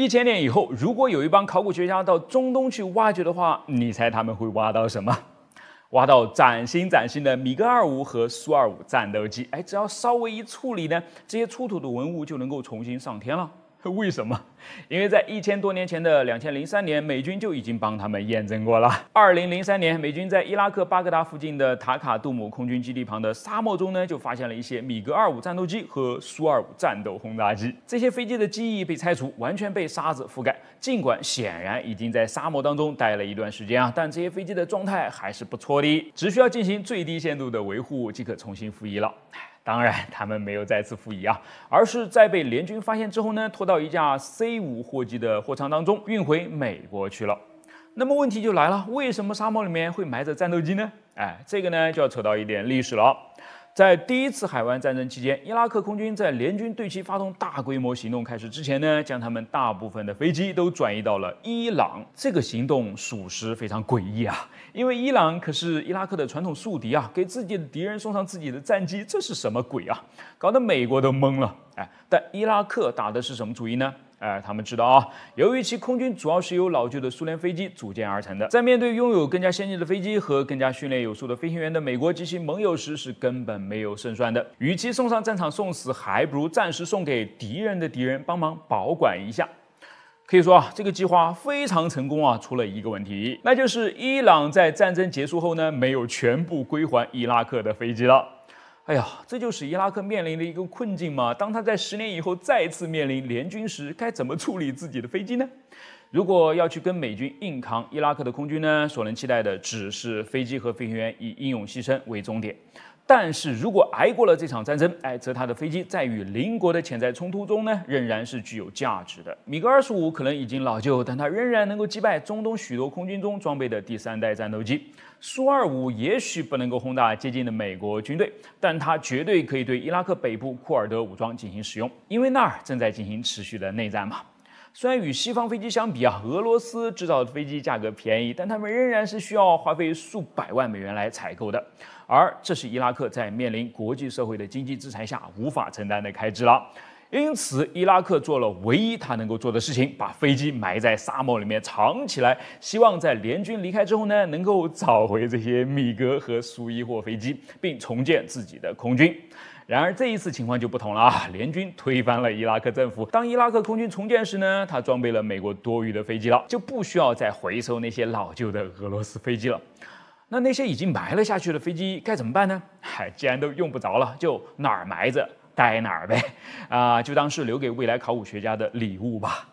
一千年以后，如果有一帮考古学家到中东去挖掘的话，你猜他们会挖到什么？挖到崭新崭新的米格二五和苏二五战斗机。哎，只要稍微一处理呢，这些出土的文物就能够重新上天了。为什么？因为在一千多年前的两千零三年，美军就已经帮他们验证过了。二零零三年，美军在伊拉克巴格达附近的塔卡杜姆空军基地旁的沙漠中呢，就发现了一些米格二五战斗机和苏二五战斗轰炸机。这些飞机的机翼被拆除，完全被沙子覆盖。尽管显然已经在沙漠当中待了一段时间啊，但这些飞机的状态还是不错的，只需要进行最低限度的维护即可重新服役了。当然，他们没有再次复役啊，而是在被联军发现之后呢，拖到一架 C 五货机的货舱当中，运回美国去了。那么问题就来了，为什么沙漠里面会埋着战斗机呢？哎，这个呢就要扯到一点历史了。在第一次海湾战争期间，伊拉克空军在联军对其发动大规模行动开始之前呢，将他们大部分的飞机都转移到了伊朗。这个行动属实非常诡异啊！因为伊朗可是伊拉克的传统宿敌啊，给自己的敌人送上自己的战机，这是什么鬼啊？搞得美国都懵了。哎，但伊拉克打的是什么主意呢？哎，他们知道啊，由于其空军主要是由老旧的苏联飞机组建而成的，在面对拥有更加先进的飞机和更加训练有素的飞行员的美国及其盟友时，是根本没有胜算的。与其送上战场送死，还不如暂时送给敌人的敌人帮忙保管一下。可以说啊，这个计划非常成功啊，出了一个问题，那就是伊朗在战争结束后呢，没有全部归还伊拉克的飞机了。哎呀，这就是伊拉克面临的一个困境嘛。当他在十年以后再次面临联军时，该怎么处理自己的飞机呢？如果要去跟美军硬扛伊拉克的空军呢，所能期待的只是飞机和飞行员以英勇牺牲为终点。但是如果挨过了这场战争，哎，则他的飞机在与邻国的潜在冲突中呢，仍然是具有价值的。米格二十五可能已经老旧，但它仍然能够击败中东许多空军中装备的第三代战斗机。苏二五也许不能够轰炸接近的美国军队，但它绝对可以对伊拉克北部库尔德武装进行使用，因为那儿正在进行持续的内战嘛。虽然与西方飞机相比啊，俄罗斯制造的飞机价格便宜，但他们仍然是需要花费数百万美元来采购的，而这是伊拉克在面临国际社会的经济制裁下无法承担的开支了。因此，伊拉克做了唯一他能够做的事情，把飞机埋在沙漠里面藏起来，希望在联军离开之后呢，能够找回这些米格和苏伊霍飞机，并重建自己的空军。然而这一次情况就不同了啊！联军推翻了伊拉克政府，当伊拉克空军重建时呢，它装备了美国多余的飞机了，就不需要再回收那些老旧的俄罗斯飞机了。那那些已经埋了下去的飞机该怎么办呢？嗨，既然都用不着了，就哪儿埋着待哪儿呗，啊，就当是留给未来考古学家的礼物吧。